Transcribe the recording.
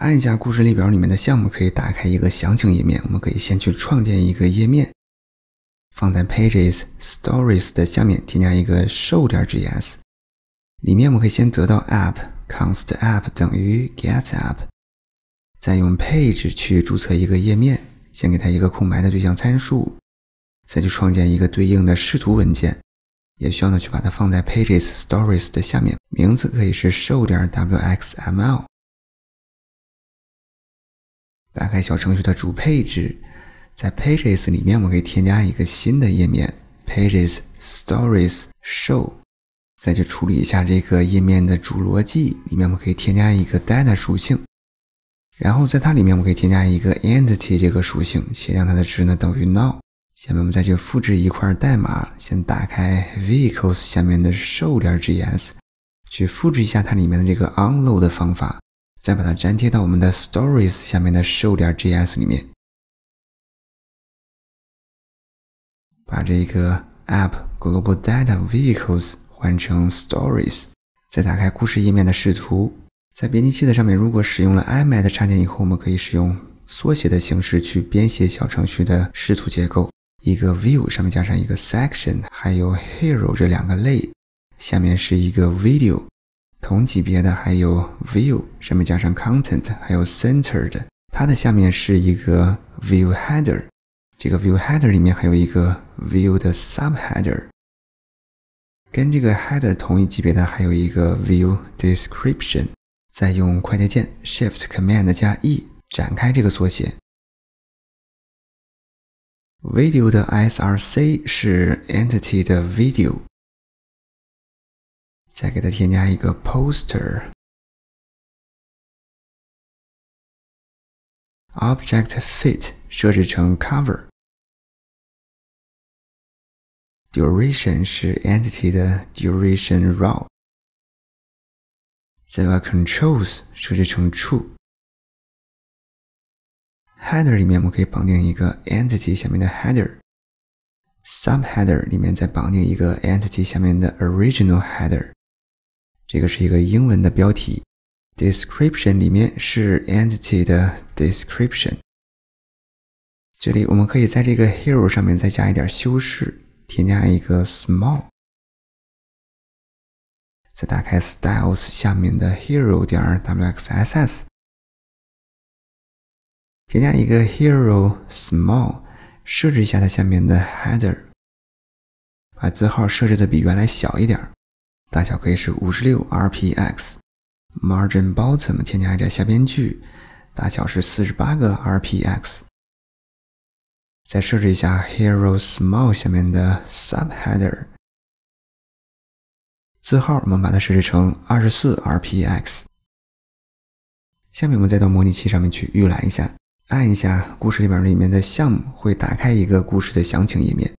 按一下故事列表里面的项目，可以打开一个详情页面。我们可以先去创建一个页面，放在 Pages Stories 的下面，添加一个 Show 点 JS。里面我们可以先得到 App const App 等于 Get App，再用 Page 去注册一个页面，先给它一个空白的对象参数，再去创建一个对应的视图文件，也需要呢去把它放在 Pages Stories 的下面，名字可以是 Show 点 WXML。打开小程序的主配置，在 Pages 里面，我们可以添加一个新的页面 Pages Stories Show，再去处理一下这个页面的主逻辑。里面我们可以添加一个 data 属性，然后在它里面我们可以添加一个 entity 这个属性，先让它的值呢等于 now。下面我们再去复制一块代码，先打开 Vehicles 下面的 s h o w 点 e s 去复制一下它里面的这个 unload 的方法。再把它粘贴到我们的 Stories 下面的 show 点 js 里面，把这个 app global data vehicles 换成 stories，再打开故事页面的视图。在编辑器的上面，如果使用了 iMac 插件以后，我们可以使用缩写的形式去编写小程序的视图结构。一个 view 上面加上一个 section，还有 hero 这两个类，下面是一个 video。同级别的还有 view，上面加上 content，还有 centered。它的下面是一个 view header，这个 view header 里面还有一个 view 的 subheader。跟这个 header 同一级别的还有一个 view description。再用快捷键 Shift Command 加 E 展开这个缩写。video 的 src 是 entity 的 video。再给它添加一个 poster object fit 设置成 cover duration 是 entity 的 duration raw，再把 controls 设置成 true。header 里面我们可以绑定一个 entity 下面的 header，subheader 里面再绑定一个 entity 下面的 original header。这个是一个英文的标题，description 里面是 entity 的 description。这里我们可以在这个 hero 上面再加一点修饰，添加一个 small。再打开 styles 下面的 hero 点 wxs，s 添加一个 hero small，设置一下它下面的 header，把字号设置的比原来小一点大小可以是五十六 rpx，margin Bottom 添加一下下边距，大小是四十八个 rpx。再设置一下 hero small 下面的 sub header 字号，我们把它设置成二十四 rpx。下面我们再到模拟器上面去预览一下，按一下故事里边里面的项目，会打开一个故事的详情页面。